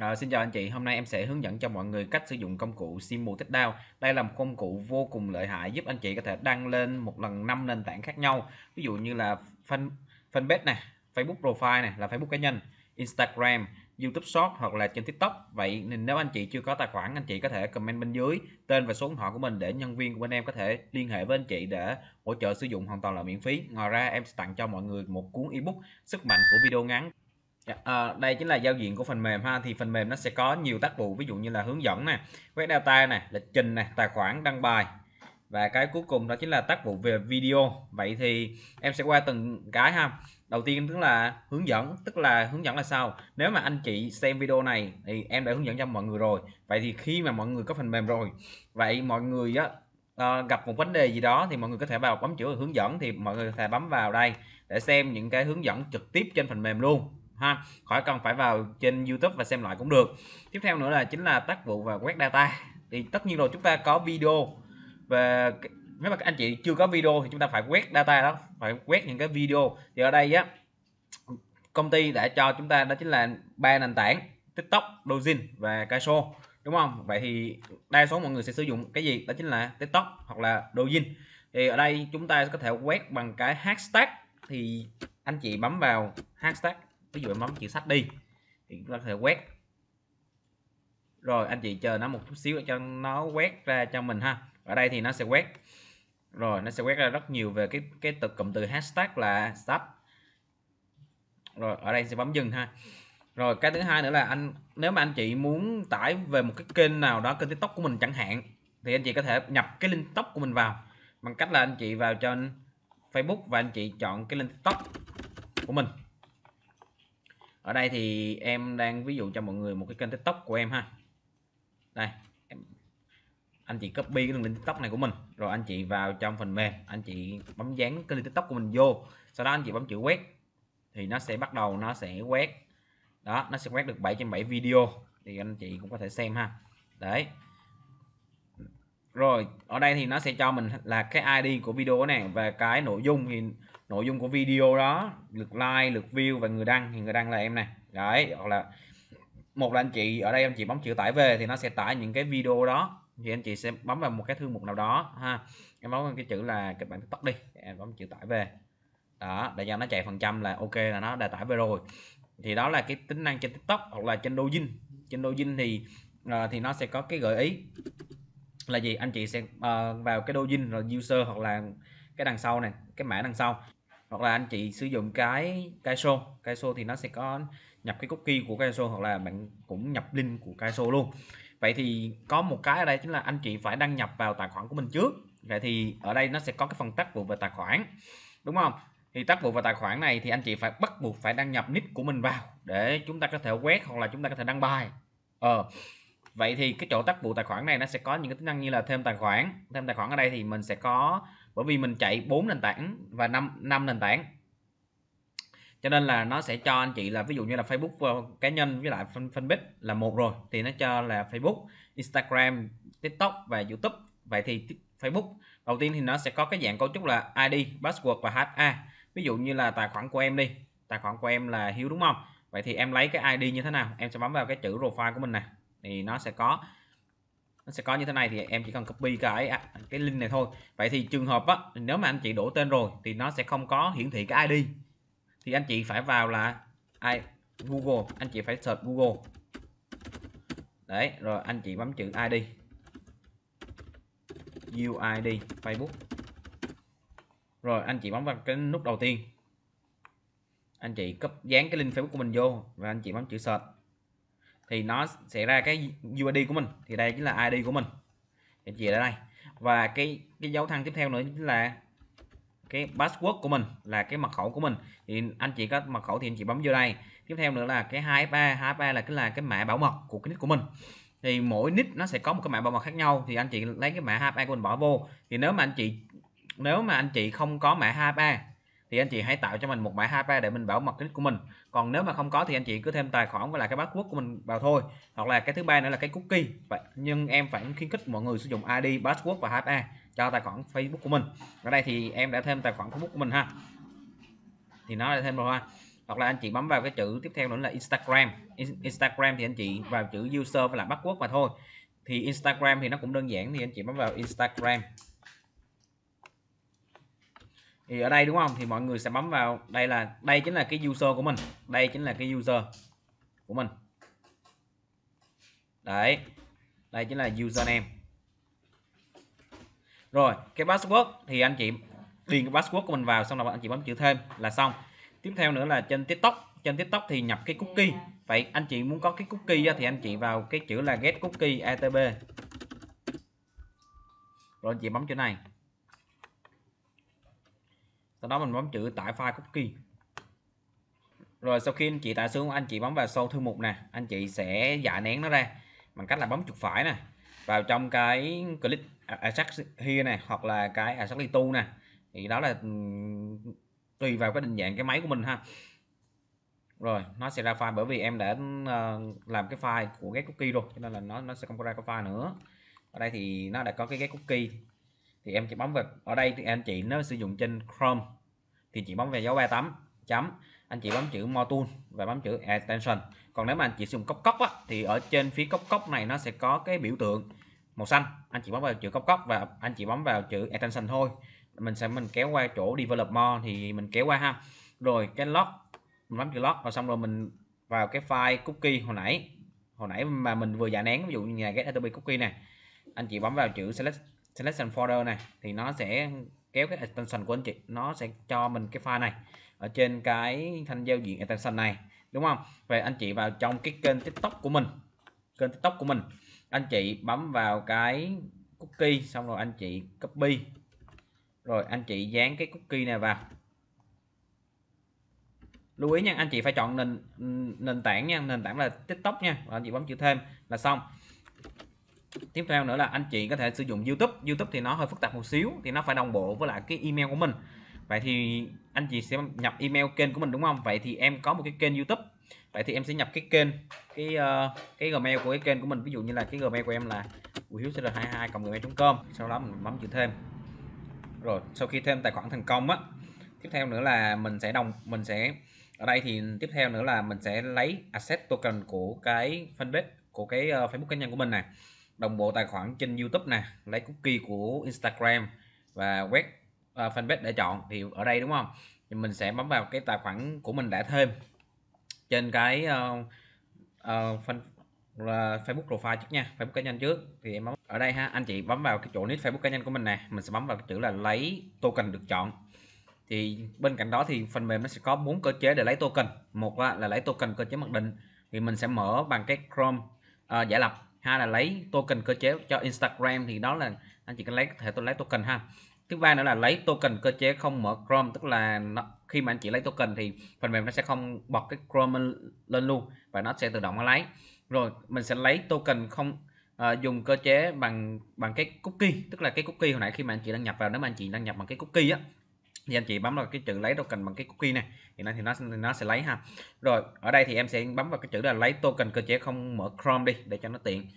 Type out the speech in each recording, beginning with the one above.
À, xin chào anh chị, hôm nay em sẽ hướng dẫn cho mọi người cách sử dụng công cụ simu Takedown. Đây là một công cụ vô cùng lợi hại giúp anh chị có thể đăng lên một lần 5 nền tảng khác nhau. Ví dụ như là fan, fanpage này, Facebook profile này là Facebook cá nhân, Instagram, YouTube Short hoặc là trên TikTok. Vậy nên nếu anh chị chưa có tài khoản, anh chị có thể comment bên dưới tên và số điện thoại của mình để nhân viên của bên em có thể liên hệ với anh chị để hỗ trợ sử dụng hoàn toàn là miễn phí. Ngoài ra em sẽ tặng cho mọi người một cuốn ebook Sức mạnh của video ngắn À, đây chính là giao diện của phần mềm ha thì phần mềm nó sẽ có nhiều tác vụ ví dụ như là hướng dẫn nè quét data này lịch trình này tài khoản đăng bài và cái cuối cùng đó chính là tác vụ về video vậy thì em sẽ qua từng cái ha đầu tiên tức là hướng dẫn tức là hướng dẫn là sao nếu mà anh chị xem video này thì em đã hướng dẫn cho mọi người rồi vậy thì khi mà mọi người có phần mềm rồi vậy mọi người á À, gặp một vấn đề gì đó thì mọi người có thể vào bấm chữ hướng dẫn thì mọi người có thể bấm vào đây để xem những cái hướng dẫn trực tiếp trên phần mềm luôn ha khỏi cần phải vào trên YouTube và xem lại cũng được tiếp theo nữa là chính là tác vụ và quét data thì tất nhiên rồi chúng ta có video và nếu mà anh chị chưa có video thì chúng ta phải quét data đó phải quét những cái video thì ở đây á công ty đã cho chúng ta đó chính là ba nền tảng TikTok, Douyin và Kaiso đúng không vậy thì đa số mọi người sẽ sử dụng cái gì đó chính là TikTok hoặc là Douyin thì ở đây chúng ta có thể quét bằng cái hashtag thì anh chị bấm vào hashtag ví dụ em bấm chữ sách đi thì chúng ta có thể quét rồi anh chị chờ nó một chút xíu để cho nó quét ra cho mình ha ở đây thì nó sẽ quét rồi nó sẽ quét ra rất nhiều về cái cái từ cụm từ hashtag là sách rồi ở đây sẽ bấm dừng ha rồi cái thứ hai nữa là anh nếu mà anh chị muốn tải về một cái kênh nào đó kênh tiktok của mình chẳng hạn thì anh chị có thể nhập cái link tiktok của mình vào bằng cách là anh chị vào trên facebook và anh chị chọn cái link tiktok của mình ở đây thì em đang ví dụ cho mọi người một cái kênh tiktok của em ha đây em, anh chị copy cái đường link tiktok này của mình rồi anh chị vào trong phần mềm anh chị bấm dán cái kênh tiktok của mình vô sau đó anh chị bấm chữ quét thì nó sẽ bắt đầu nó sẽ quét đó nó sẽ quét được 7 trên 7 video thì anh chị cũng có thể xem ha đấy rồi ở đây thì nó sẽ cho mình là cái ID của video này và cái nội dung thì nội dung của video đó lượt like lượt view và người đăng thì người đăng là em này đấy hoặc là một là anh chị ở đây anh chị bấm chữ tải về thì nó sẽ tải những cái video đó thì anh chị sẽ bấm vào một cái thư mục nào đó ha em bấm cái chữ là kịch bản tiktok đi em bấm chữ tải về đó để cho nó chạy phần trăm là ok là nó đã tải về rồi thì đó là cái tính năng trên tiktok hoặc là trên dojin trên dojin thì uh, thì nó sẽ có cái gợi ý là gì anh chị sẽ uh, vào cái dojin rồi user hoặc là cái đằng sau này cái mã đằng sau hoặc là anh chị sử dụng cái Kaiso Kaiso thì nó sẽ có nhập cái cookie của Kaiso hoặc là bạn cũng nhập link của Kaiso luôn vậy thì có một cái ở đây chính là anh chị phải đăng nhập vào tài khoản của mình trước vậy thì ở đây nó sẽ có cái phần tác vụ về tài khoản đúng không thì tác vụ và tài khoản này thì anh chị phải bắt buộc phải đăng nhập nick của mình vào để chúng ta có thể quét hoặc là chúng ta có thể đăng bài ờ vậy thì cái chỗ tác vụ tài khoản này nó sẽ có những cái tính năng như là thêm tài khoản thêm tài khoản ở đây thì mình sẽ có bởi vì mình chạy bốn nền tảng và 5 năm nền tảng cho nên là nó sẽ cho anh chị là ví dụ như là Facebook ờ, cá nhân với lại fanpage là một rồi thì nó cho là Facebook Instagram TikTok và YouTube vậy thì Facebook đầu tiên thì nó sẽ có cái dạng cấu trúc là ID password và HA ví dụ như là tài khoản của em đi tài khoản của em là Hiếu đúng không vậy thì em lấy cái ID như thế nào em sẽ bấm vào cái chữ profile của mình nè thì nó sẽ có nó sẽ có như thế này thì em chỉ cần copy cái à, cái link này thôi vậy thì trường hợp á nếu mà anh chị đổ tên rồi thì nó sẽ không có hiển thị cái ID thì anh chị phải vào là ai Google anh chị phải search Google đấy rồi anh chị bấm chữ ID UID Facebook rồi anh chị bấm vào cái nút đầu tiên anh chị cấp dán cái link Facebook của mình vô và anh chị bấm chữ search thì nó sẽ ra cái UID của mình thì đây chính là ID của mình anh chị ở đây và cái cái dấu thăng tiếp theo nữa chính là cái password của mình là cái mật khẩu của mình thì anh chị có mật khẩu thì anh chị bấm vô đây tiếp theo nữa là cái 2 ba hai ba là cái là cái mã bảo mật của cái nick của mình thì mỗi nick nó sẽ có một cái mã bảo mật khác nhau thì anh chị lấy cái mã hai ba của mình bỏ vô thì nếu mà anh chị nếu mà anh chị không có mã hai ba thì anh chị hãy tạo cho mình một mã hai ba để mình bảo mật cái nick của mình còn nếu mà không có thì anh chị cứ thêm tài khoản với lại cái password của mình vào thôi hoặc là cái thứ ba nữa là cái cookie vậy nhưng em phải khuyến khích mọi người sử dụng ID password và HA cho tài khoản Facebook của mình ở đây thì em đã thêm tài khoản Facebook của mình ha thì nó lại thêm rồi ha hoặc là anh chị bấm vào cái chữ tiếp theo nữa là Instagram Instagram thì anh chị vào chữ user và là password mà thôi thì Instagram thì nó cũng đơn giản thì anh chị bấm vào Instagram thì ở đây đúng không thì mọi người sẽ bấm vào đây là đây chính là cái user của mình đây chính là cái user của mình đấy đây chính là username rồi cái password thì anh chị điền cái password của mình vào xong là anh chị bấm chữ thêm là xong tiếp theo nữa là trên tiktok trên tiktok thì nhập cái cookie vậy anh chị muốn có cái cookie thì anh chị vào cái chữ là get cookie atb e rồi anh chị bấm chữ này sau đó mình bấm chữ tải file cookie rồi sau khi anh chị tải xuống anh chị bấm vào sâu thư mục nè anh chị sẽ giả nén nó ra bằng cách là bấm chuột phải nè vào trong cái click à, extract here này hoặc là cái extract tu nè thì đó là tùy vào cái định dạng cái máy của mình ha rồi nó sẽ ra file bởi vì em đã ờ, làm cái file của cái cookie rồi cho nên là nó nó sẽ không có ra cái file nữa ở đây thì nó đã có cái get cookie thì em chỉ bấm vào ở đây thì anh chị nó sử dụng trên Chrome thì chị bấm về dấu ba tấm chấm anh chị bấm chữ Motul và bấm chữ extension còn nếu mà anh chị dùng cốc cốc á, thì ở trên phía cốc cốc này nó sẽ có cái biểu tượng màu xanh anh chị bấm vào chữ cốc cốc và anh chị bấm vào chữ extension thôi mình sẽ mình kéo qua chỗ develop more thì mình kéo qua ha rồi cái lock mình bấm chữ lock và xong rồi mình vào cái file cookie hồi nãy hồi nãy mà mình vừa giả nén ví dụ như là cái Adobe cookie này anh chị bấm vào chữ select selection folder này thì nó sẽ kéo cái extension của anh chị nó sẽ cho mình cái file này ở trên cái thanh giao diện extension này đúng không về anh chị vào trong cái kênh tiktok của mình kênh tiktok của mình anh chị bấm vào cái cookie xong rồi anh chị copy rồi anh chị dán cái cookie này vào lưu ý nha anh chị phải chọn nền nền tảng nha nền tảng là tiktok nha rồi anh chị bấm chữ thêm là xong tiếp theo nữa là anh chị có thể sử dụng YouTube YouTube thì nó hơi phức tạp một xíu thì nó phải đồng bộ với lại cái email của mình vậy thì anh chị sẽ nhập email kênh của mình đúng không vậy thì em có một cái kênh YouTube vậy thì em sẽ nhập cái kênh cái ờ, cái gmail của cái kênh của mình ví dụ như là cái gmail của em là bùi hiếu cr 22 gmail.com sau đó mình bấm chữ thêm rồi sau khi thêm tài khoản thành công á tiếp theo nữa là mình sẽ đồng mình sẽ ở đây thì tiếp theo nữa là mình sẽ lấy asset token của cái fanpage của cái ờ, facebook cá nhân của mình này đồng bộ tài khoản trên YouTube nè lấy cookie của Instagram và web uh, fanpage để chọn thì ở đây đúng không thì mình sẽ bấm vào cái tài khoản của mình đã thêm trên cái uh, uh, fan, uh, Facebook profile trước nha Facebook cá nhân trước thì em bấm ở đây ha anh chị bấm vào cái chỗ nick Facebook cá nhân của mình nè mình sẽ bấm vào cái chữ là lấy token được chọn thì bên cạnh đó thì phần mềm nó sẽ có bốn cơ chế để lấy token một là, lấy token cơ chế mặc định thì mình sẽ mở bằng cái Chrome uh, giả lập hai là lấy token cơ chế cho Instagram thì đó là anh chị cần lấy có thể tôi lấy token ha thứ ba nữa là lấy token cơ chế không mở Chrome tức là nó, khi mà anh chị lấy token thì phần mềm nó sẽ không bật cái Chrome lên luôn và nó sẽ tự động nó lấy rồi mình sẽ lấy token không à, dùng cơ chế bằng bằng cái cookie tức là cái cookie hồi nãy khi mà anh chị đăng nhập vào nếu mà anh chị đăng nhập bằng cái cookie á thì anh chị bấm vào cái chữ lấy token bằng cái cookie này thì nó thì nó nó sẽ lấy ha rồi ở đây thì em sẽ bấm vào cái chữ là lấy token cơ chế không mở Chrome đi để cho nó tiện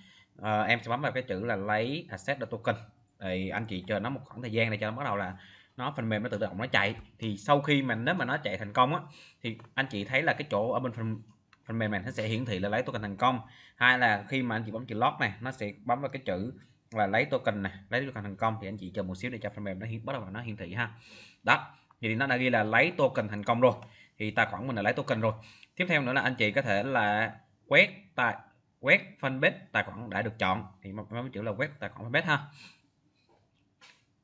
à, em sẽ bấm vào cái chữ là lấy asset the token thì anh chị chờ nó một khoảng thời gian để cho nó bắt đầu là nó phần mềm nó tự động nó chạy thì sau khi mà nếu mà nó chạy thành công á thì anh chị thấy là cái chỗ ở bên phần phần mềm này nó sẽ hiển thị là lấy token thành công hay là khi mà anh chị bấm chữ lock này nó sẽ bấm vào cái chữ và lấy token này lấy token thành công thì anh chị chờ một xíu để cho phần mềm nó hiện bắt đầu nó hiển thị ha đó thì nó đã ghi là lấy token thành công rồi thì tài khoản mình đã lấy token rồi tiếp theo nữa là anh chị có thể là quét tại quét fanpage tài khoản đã được chọn thì mấy chữ là quét tài khoản fanpage ha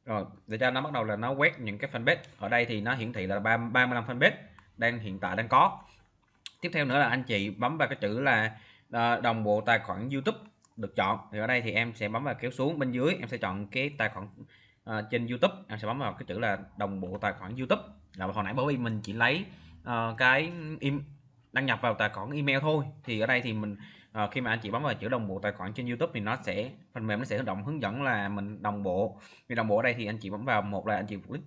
rồi để cho nó bắt đầu là nó quét những cái fanpage ở đây thì nó hiển thị là 35 fanpage đang hiện tại đang có tiếp theo nữa là anh chị bấm vào cái chữ là ờ, đồng bộ tài khoản YouTube được chọn thì ở đây thì em sẽ bấm vào kéo xuống bên dưới em sẽ chọn cái tài khoản uh, trên YouTube em sẽ bấm vào cái chữ là đồng bộ tài khoản YouTube là hồi nãy bởi vì mình chỉ lấy uh, cái im đăng nhập vào tài khoản email thôi thì ở đây thì mình uh, khi mà anh chị bấm vào chữ đồng bộ tài khoản trên YouTube thì nó sẽ phần mềm nó sẽ tự động hướng dẫn là mình đồng bộ vì đồng bộ ở đây thì anh chị bấm vào một là anh chị click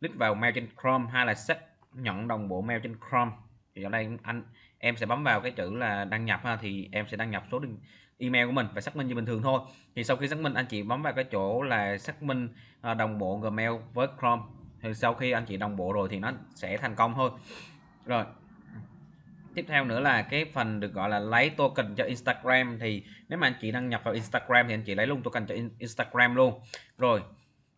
click vào mail trên Chrome hai là xác nhận đồng bộ mail trên Chrome thì ở đây anh em sẽ bấm vào cái chữ là đăng nhập ha thì em sẽ đăng nhập số điện email của mình và xác minh như bình thường thôi thì sau khi xác minh anh chị bấm vào cái chỗ là xác minh à, đồng bộ Gmail với Chrome thì sau khi anh chị đồng bộ rồi thì nó sẽ thành công thôi rồi tiếp theo nữa là cái phần được gọi là lấy token cho Instagram thì nếu mà anh chị đăng nhập vào Instagram thì anh chị lấy luôn token cho Instagram luôn rồi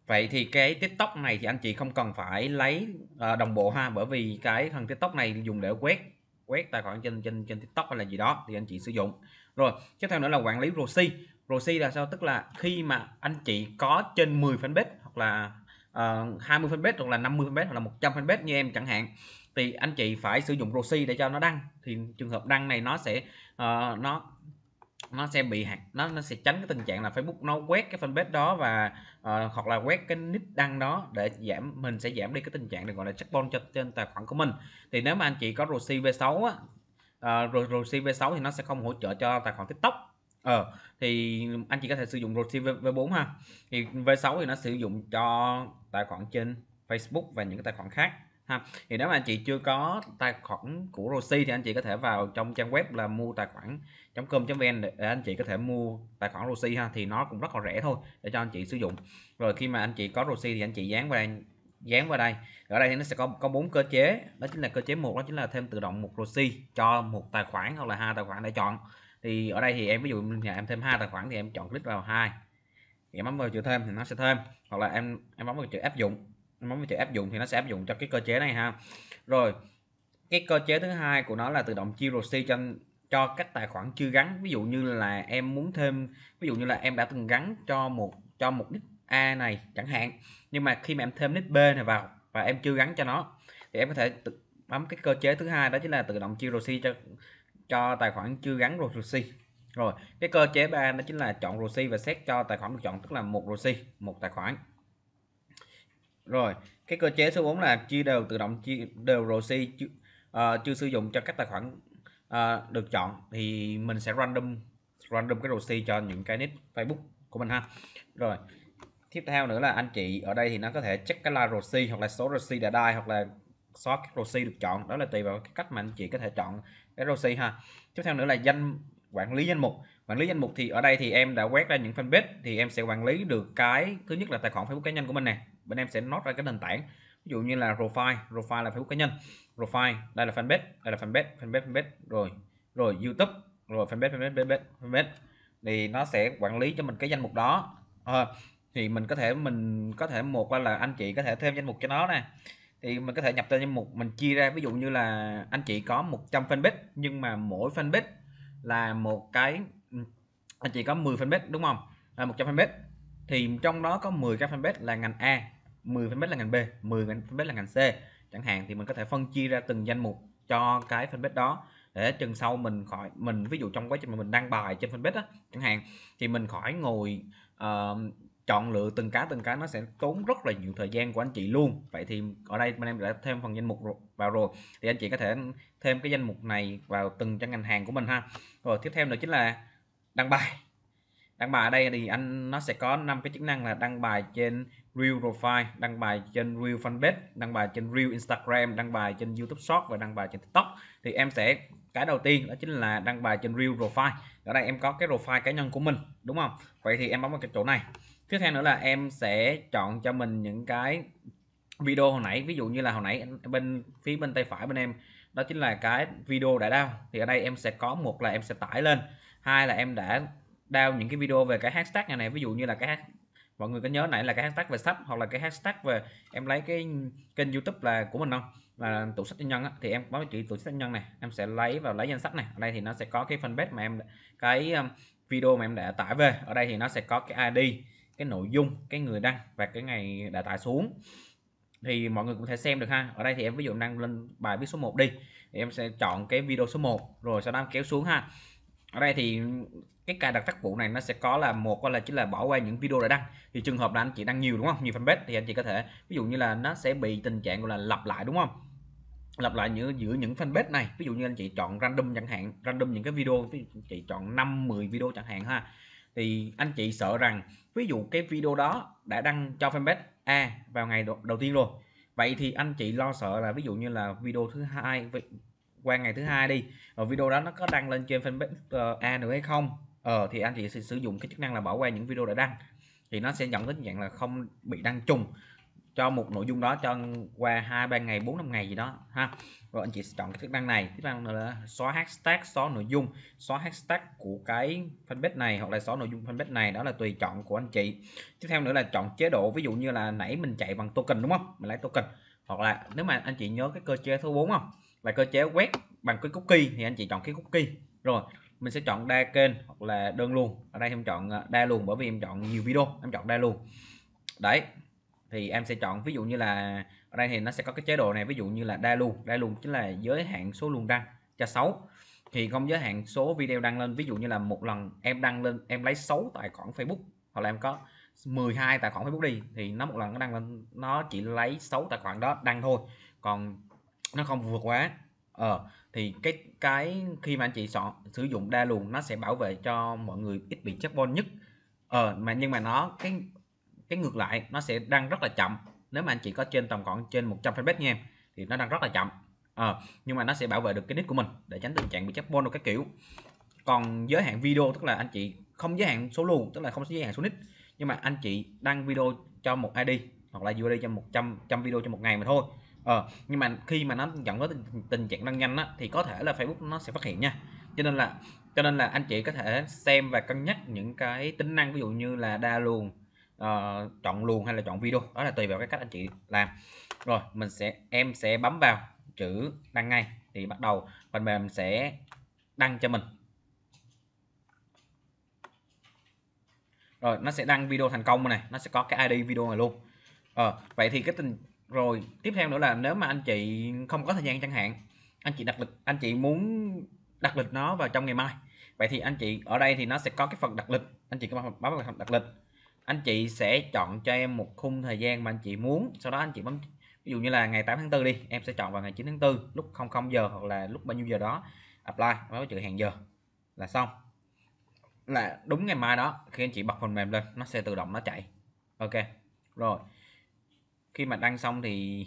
vậy thì cái TikTok này thì anh chị không cần phải lấy à, đồng bộ ha bởi vì cái phần TikTok này dùng để quét quét tài khoản trên trên trên TikTok hay là gì đó thì anh chị sử dụng rồi tiếp theo nữa là quản lý ROSI ROSI là sao tức là khi mà anh chị có trên 10 fanpage hoặc là uh, ờ, 20 fanpage hoặc là 50 fanpage hoặc là 100 fanpage như em chẳng hạn thì anh chị phải sử dụng ROSI để cho nó đăng thì trường hợp đăng này nó sẽ uh, nó nó sẽ bị hạn nó nó sẽ tránh cái tình trạng là Facebook nó quét cái fanpage đó và uh, hoặc là quét cái nick đăng đó để giảm mình sẽ giảm đi cái tình trạng được gọi là checkpoint cho trên tài khoản của mình thì nếu mà anh chị có ROSI V6 á, Ờ, rồi, rồi V6 thì nó sẽ không hỗ trợ cho tài khoản TikTok ờ thì anh chị có thể sử dụng rồi V4 ha thì V6 thì nó sử dụng cho tài khoản trên Facebook và những cái tài khoản khác ha thì nếu mà anh chị chưa có tài khoản của Rosi thì anh chị có thể vào trong trang web là mua tài khoản com vn để anh chị có thể mua tài khoản Rosi ha thì nó cũng rất là rẻ thôi để cho anh chị sử dụng rồi khi mà anh chị có Rosi thì anh chị dán vào dán vào đây ở đây thì nó sẽ có có bốn cơ chế đó chính là cơ chế một đó chính là thêm tự động một proxy cho một tài khoản hoặc là hai tài khoản để chọn thì ở đây thì em ví dụ nhà em thêm hai tài khoản thì em chọn click vào hai em bấm vào chữ thêm thì nó sẽ thêm hoặc là em em bấm vào chữ áp dụng em bấm vào chữ áp dụng thì nó sẽ áp dụng cho cái cơ chế này ha rồi cái cơ chế thứ hai của nó là tự động chia proxy cho cho các tài khoản chưa gắn ví dụ như là em muốn thêm ví dụ như là em đã từng gắn cho một cho một nick A này chẳng hạn nhưng mà khi mà em thêm nít B này vào và em chưa gắn cho nó thì em có thể tự bấm cái cơ chế thứ hai đó chính là tự động chia ROSI cho cho tài khoản chưa gắn ROSI rồi cái cơ chế ba nó chính là chọn ROSI và xét cho tài khoản được chọn tức là một ROSI một tài khoản rồi cái cơ chế số 4 là chia đều tự động chia đều ROSI chưa, uh, chưa sử dụng cho các tài khoản uh, được chọn thì mình sẽ random random cái ROSI cho những cái nick Facebook của mình ha rồi tiếp theo nữa là anh chị ở đây thì nó có thể check cái line ROSI hoặc là số ROSI đã đai hoặc là số ROSI được chọn đó là tùy vào cái cách mà anh chị có thể chọn cái ROSI ha tiếp theo nữa là danh quản lý danh mục quản lý danh mục thì ở đây thì em đã quét ra những fanpage thì em sẽ quản lý được cái thứ nhất là tài khoản Facebook cá nhân của mình này bên em sẽ nốt ra cái nền tảng ví dụ như là profile profile là Facebook cá nhân profile đây là fanpage đây là fanpage fanpage fanpage rồi rồi YouTube rồi fanpage fanpage fanpage, fanpage. thì nó sẽ quản lý cho mình cái danh mục đó à, thì mình có thể mình có thể một là anh chị có thể thêm danh mục cho nó nè thì mình có thể nhập tên danh mục mình chia ra ví dụ như là anh chị có 100 fanpage nhưng mà mỗi fanpage là một cái ừ, anh chị có 10 fanpage đúng không là 100 fanpage thì trong đó có 10 cái fanpage là ngành A 10 fanpage là ngành B 10 fanpage là ngành C chẳng hạn thì mình có thể phân chia ra từng danh mục cho cái fanpage đó để chừng sau mình khỏi mình ví dụ trong quá trình mà mình đăng bài trên fanpage đó chẳng hạn thì mình khỏi ngồi uh, chọn lựa từng cá từng cái nó sẽ tốn rất là nhiều thời gian của anh chị luôn vậy thì ở đây bên em đã thêm phần danh mục vào rồi thì anh chị có thể thêm cái danh mục này vào từng cho ngành hàng của mình ha rồi tiếp theo nữa chính là đăng bài đăng bài ở đây thì anh nó sẽ có năm cái chức năng là đăng bài trên Real Profile, đăng bài trên Real Fanpage, đăng bài trên Real Instagram, đăng bài trên YouTube Short và đăng bài trên TikTok thì em sẽ cái đầu tiên đó chính là đăng bài trên Real Profile. Ở đây em có cái profile cá nhân của mình đúng không? Vậy thì em bấm vào cái chỗ này. Tiếp theo nữa là em sẽ chọn cho mình những cái video hồi nãy ví dụ như là hồi nãy bên phía bên tay phải bên em đó chính là cái video đã đau thì ở đây em sẽ có một là em sẽ tải lên hai là em đã đao những cái video về cái hashtag này này ví dụ như là cái mọi người có nhớ nãy là cái hashtag về sách hoặc là cái hashtag về em lấy cái kênh youtube là của mình không là tủ sách doanh nhân á, thì em bấm chị tủ sách doanh nhân này em sẽ lấy vào lấy danh sách này ở đây thì nó sẽ có cái fanpage mà em cái um, video mà em đã tải về ở đây thì nó sẽ có cái id cái nội dung cái người đăng và cái ngày đã tải xuống thì mọi người cũng thể xem được ha ở đây thì em ví dụ đăng lên bài viết số 1 đi thì em sẽ chọn cái video số 1 rồi sau đó em kéo xuống ha ở đây thì cái cài đặt tác vụ này nó sẽ có là một là chính là bỏ qua những video đã đăng thì trường hợp là anh chị đăng nhiều đúng không nhiều fanpage thì anh chị có thể ví dụ như là nó sẽ bị tình trạng gọi là lặp lại đúng không lặp lại giữa, giữa những fanpage này ví dụ như anh chị chọn random chẳng hạn random những cái video ví dụ anh chị chọn 5 10 video chẳng hạn ha thì anh chị sợ rằng ví dụ cái video đó đã đăng cho fanpage A vào ngày đầu tiên rồi vậy thì anh chị lo sợ là ví dụ như là video thứ hai qua ngày thứ hai đi ở ờ, video đó nó có đăng lên trên fanpage uh, a nữa hay không ờ thì anh chị sẽ sử dụng cái chức năng là bỏ qua những video đã đăng thì nó sẽ dẫn đến dạng là không bị đăng trùng cho một nội dung đó cho qua hai ba ngày bốn năm ngày gì đó ha rồi anh chị sẽ chọn cái chức năng này chức năng là xóa hashtag xóa nội dung xóa hashtag của cái fanpage này hoặc là xóa nội dung fanpage này đó là tùy chọn của anh chị tiếp theo nữa là chọn chế độ ví dụ như là nãy mình chạy bằng token đúng không mình lấy token hoặc là nếu mà anh chị nhớ cái cơ chế số 4 không là cơ chế quét bằng cái cookie thì anh chị chọn cái cookie rồi mình sẽ chọn đa kênh hoặc là đơn luôn ở đây em chọn à, đa luôn bởi vì em chọn nhiều video em chọn đa luôn đấy thì em sẽ chọn ví dụ như là ở đây thì nó sẽ có cái chế độ này ví dụ như là đa luôn đa luôn chính là giới hạn số luôn đăng cho 6 thì không giới hạn số video đăng lên ví dụ như là một lần em đăng lên em lấy 6 tài khoản Facebook hoặc là em có 12 tài khoản Facebook đi thì nó một lần nó đăng lên nó chỉ lấy 6 tài khoản đó đăng thôi còn nó không vượt quá ờ thì cái cái khi mà anh chị chọn sử dụng đa luồng nó sẽ bảo vệ cho mọi người ít bị carbon nhất ờ mà nhưng mà nó cái cái ngược lại nó sẽ đăng rất là chậm nếu mà anh chị có trên tầm khoảng trên 100 fanpage nha em thì nó đang rất là chậm ờ nhưng mà nó sẽ bảo vệ được cái nick của mình để tránh tình trạng bị carbon đâu các kiểu còn giới hạn video tức là anh chị không giới hạn số luồng tức là không giới hạn số nick nhưng mà anh chị đăng video cho một ID hoặc là UID cho 100 trăm video cho một ngày mà thôi ờ nhưng mà khi mà nó dẫn tới tình, trạng đăng nhanh á thì có thể là Facebook nó sẽ phát hiện nha cho nên là cho nên là anh chị có thể xem và cân nhắc những cái tính năng ví dụ như là đa luồng uh, chọn luồng hay là chọn video đó là tùy vào cái cách anh chị làm rồi mình sẽ em sẽ bấm vào chữ đăng ngay thì bắt đầu phần mềm sẽ đăng cho mình rồi nó sẽ đăng video thành công này nó sẽ có cái ID video này luôn ờ, vậy thì cái tình rồi tiếp theo nữa là nếu mà anh chị không có thời gian chẳng hạn anh chị đặt lịch anh chị muốn đặt lịch nó vào trong ngày mai vậy thì anh chị ở đây thì nó sẽ có cái phần đặt lịch anh chị có bấm vào phần đặt lịch anh chị sẽ chọn cho em một khung thời gian mà anh chị muốn sau đó anh chị bấm ví dụ như là ngày 8 tháng 4 đi em sẽ chọn vào ngày 9 tháng 4 lúc 00 giờ hoặc là lúc bao nhiêu giờ đó apply với chữ hàng giờ là xong là đúng ngày mai đó khi anh chị bật phần mềm lên nó sẽ tự động nó chạy ok rồi khi mà đăng xong thì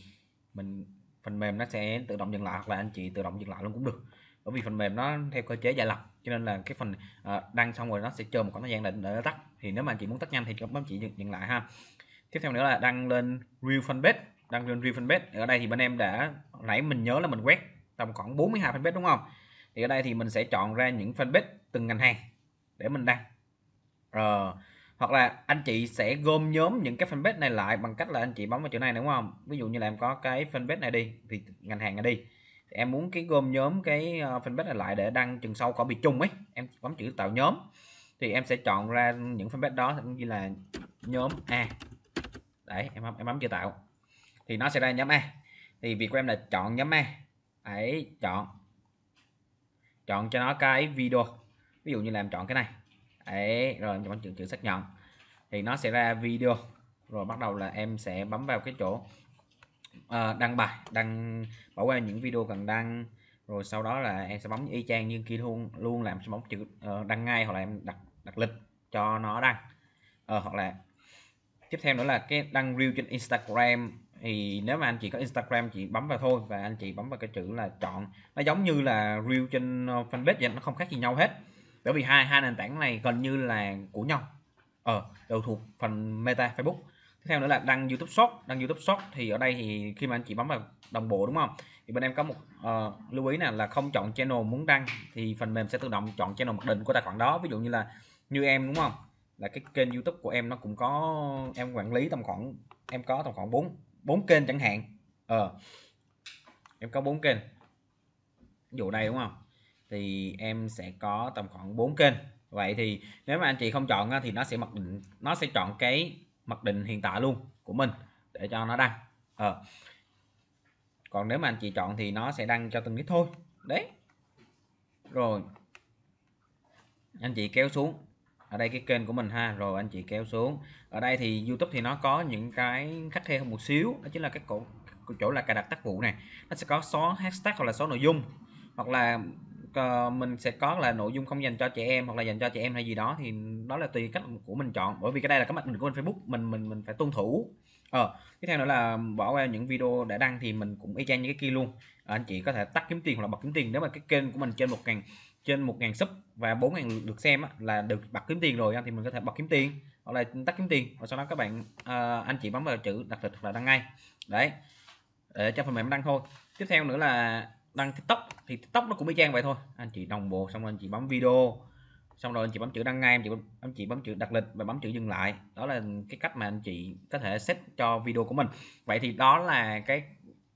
mình phần mềm nó sẽ tự động dừng lại hoặc là anh chị tự động dừng lại luôn cũng được bởi vì phần mềm nó theo cơ chế giả lập cho nên là cái phần ờ, đăng xong rồi nó sẽ chờ một khoảng thời gian để, để nó tắt thì nếu mà anh chị muốn tắt nhanh thì bấm chỉ dừng, dừng lại ha tiếp theo nữa là đăng lên real fanpage đăng lên real fanpage ở đây thì bên em đã nãy mình nhớ là mình quét tầm khoảng 42 fanpage đúng không thì ở đây thì mình sẽ chọn ra những fanpage từng ngành hàng để mình đăng rồi ờ, hoặc là anh chị sẽ gom nhóm những cái fanpage này lại bằng cách là anh chị bấm vào chỗ này đúng không ví dụ như là em có cái fanpage này đi thì ngành hàng này đi em muốn cái gom nhóm cái ờ, fanpage này lại để đăng chừng sau khỏi bị chung ấy em bấm chữ tạo nhóm thì em sẽ chọn ra những fanpage đó như là nhóm A đấy em bấm, em bấm chữ tạo thì nó sẽ ra nhóm A thì việc của em là chọn nhóm A ấy chọn chọn cho nó cái video ví dụ như là em chọn cái này đấy rồi em chọn chữ, chữ xác nhận thì nó sẽ ra video rồi bắt đầu là em sẽ bấm vào cái chỗ uh, đăng bài đăng bỏ qua những video cần đăng rồi sau đó là em sẽ bấm y chang như kia luôn luôn làm sẽ bấm chữ uh, đăng ngay hoặc là em đặt đặt lịch cho nó đăng uh, hoặc là tiếp theo nữa là cái đăng reel trên Instagram thì nếu mà anh chị có Instagram chị bấm vào thôi và anh chị bấm vào cái chữ là chọn nó giống như là reel trên fanpage vậy nó không khác gì nhau hết bởi vì hai hai nền tảng này gần như là của nhau ờ đều thuộc phần meta facebook tiếp theo nữa là đăng youtube shop đăng youtube shop thì ở đây thì khi mà anh chị bấm vào đồng bộ đúng không thì bên em có một uh, lưu ý nè là không chọn channel muốn đăng thì phần mềm sẽ tự động chọn channel mặc định của tài khoản đó ví dụ như là như em đúng không là cái kênh youtube của em nó cũng có em quản lý tầm khoảng em có tầm khoảng 4 bốn kênh chẳng hạn ờ em có bốn kênh ví dụ đây đúng không thì em sẽ có tầm khoảng 4 kênh vậy thì nếu mà anh chị không chọn thì nó sẽ mặc định nó sẽ chọn cái mặc định hiện tại luôn của mình để cho nó đăng à. còn nếu mà anh chị chọn thì nó sẽ đăng cho từng nick thôi đấy rồi anh chị kéo xuống ở đây cái kênh của mình ha rồi anh chị kéo xuống ở đây thì YouTube thì nó có những cái khách khe hơn một xíu đó chính là cái cổ chỗ là cài đặt tác vụ này nó sẽ có số hashtag hoặc là số nội dung hoặc là Ờ, mình sẽ có là nội dung không dành cho trẻ em hoặc là dành cho trẻ em hay gì đó thì đó là tùy cách của mình chọn bởi vì cái đây là cái mặt mình của mình Facebook mình mình mình phải tuân thủ ờ tiếp theo nữa là bỏ qua những video đã đăng thì mình cũng y chang như cái kia luôn ờ, anh chị có thể tắt kiếm tiền hoặc là bật kiếm tiền nếu mà cái kênh của mình trên một ngàn trên một ngàn sub và bốn ngàn được xem á, là được bật kiếm tiền rồi thì mình có thể bật kiếm tiền hoặc là tắt kiếm tiền và sau đó các bạn à, anh chị bấm vào chữ đặt lịch là đăng ngay đấy để cho phần mềm đăng thôi tiếp theo nữa là đăng tiktok thì tiktok nó cũng y chang vậy thôi anh chị đồng bộ xong rồi anh chị bấm video xong rồi anh chị bấm chữ đăng ngay anh chị bấm, anh chị bấm chữ đặt lịch và bấm chữ dừng lại đó là cái cách mà anh chị có thể set cho video của mình vậy thì đó là cái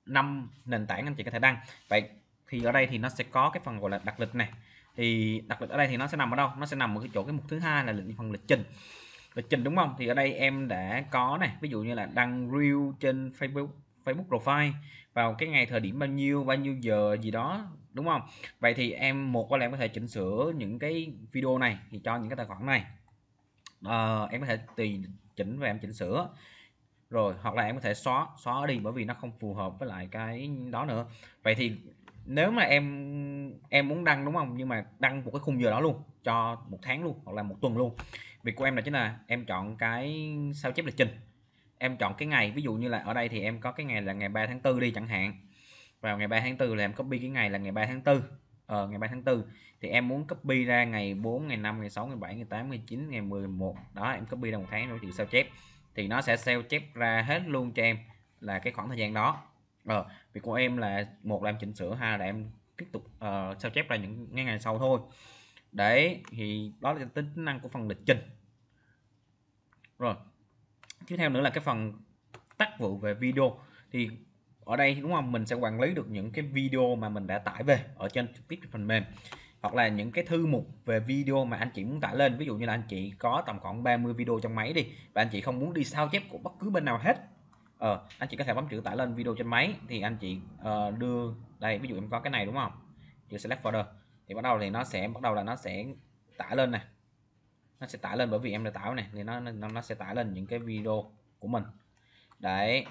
năm nền tảng anh chị có thể đăng vậy thì ở đây thì nó sẽ có cái phần gọi là đặt lịch này thì đặt lịch ở đây thì nó sẽ nằm ở đâu nó sẽ nằm ở cái chỗ cái mục thứ hai là lịch phần lịch trình lịch trình đúng không thì ở đây em đã có này ví dụ như là đăng reel trên Facebook Facebook profile vào cái ngày thời điểm bao nhiêu bao nhiêu giờ gì đó đúng không vậy thì em một có lẽ có thể chỉnh sửa những cái video này thì cho những cái tài khoản này à, em có thể tùy chỉnh và em chỉnh sửa rồi hoặc là em có thể xóa xóa đi bởi vì nó không phù hợp với lại cái đó nữa vậy thì nếu mà em em muốn đăng đúng không nhưng mà đăng một cái khung giờ đó luôn cho một tháng luôn hoặc là một tuần luôn việc của em là chính là em chọn cái sao chép lịch trình em chọn cái ngày ví dụ như là ở đây thì em có cái ngày là ngày 3 tháng 4 đi chẳng hạn vào ngày 3 tháng 4 là em copy cái ngày là ngày 3 tháng 4 ờ, ngày 3 tháng 4 thì em muốn copy ra ngày 4 ngày 5 ngày 6 ngày 7 ngày 8 ngày 9 ngày 11 đó em copy ra một tháng nữa chị sao chép thì nó sẽ sao chép ra hết luôn cho em là cái khoảng thời gian đó ờ, việc của em là một là em chỉnh sửa hai là em tiếp tục uh, sao chép ra những ngày, ngày sau thôi đấy thì đó là tính năng của phần lịch trình rồi tiếp theo nữa là cái phần tác vụ về video thì ở đây đúng không mình sẽ quản lý được những cái video mà mình đã tải về ở trên trực tiếp phần mềm hoặc là những cái thư mục về video mà anh chị muốn tải lên ví dụ như là anh chị có tầm khoảng 30 video trong máy đi và anh chị không muốn đi sao chép của bất cứ bên nào hết ờ, anh chị có thể bấm chữ tải lên video trên máy thì anh chị uh, đưa đây ví dụ em có cái này đúng không chữ select folder thì bắt đầu thì nó sẽ bắt đầu là nó sẽ tải lên này nó sẽ tải lên bởi vì em đã tạo này thì nó nó nó sẽ tải lên những cái video của mình đấy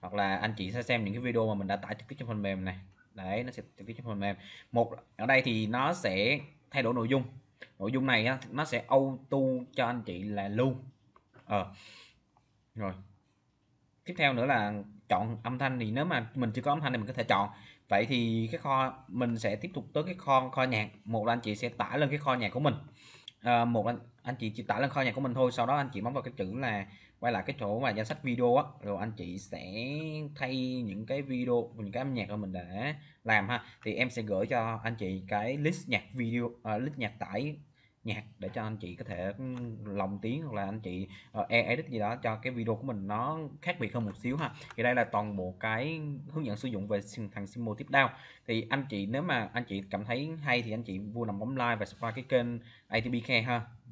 hoặc là anh chị sẽ xem những cái video mà mình đã tải trực tiếp trên phần mềm này đấy nó sẽ trực tiếp trên phần mềm một ở đây thì nó sẽ thay đổi nội dung nội dung này á, nó sẽ auto cho anh chị là lưu ờ rồi tiếp theo nữa là chọn âm thanh thì nếu mà mình chưa có âm thanh thì mình có thể chọn vậy thì cái kho mình sẽ tiếp tục tới cái kho kho nhạc một là anh chị sẽ tải lên cái kho nhạc của mình à, một anh, anh chị chỉ tải lên kho nhạc của mình thôi sau đó anh chị bấm vào cái chữ là quay lại cái chỗ mà danh sách video á rồi anh chị sẽ thay những cái video những cái âm nhạc mà mình đã làm ha thì em sẽ gửi cho anh chị cái list nhạc video uh, list nhạc tải nhạc để cho anh chị có thể lồng tiếng hoặc là anh chị uh, edit gì đó cho cái video của mình nó khác biệt hơn một xíu ha thì đây là toàn bộ cái hướng dẫn sử dụng về thằng Simo tiếp đao thì anh chị nếu mà anh chị cảm thấy hay thì anh chị vui nằm bấm like và subscribe cái kênh ATB Care ha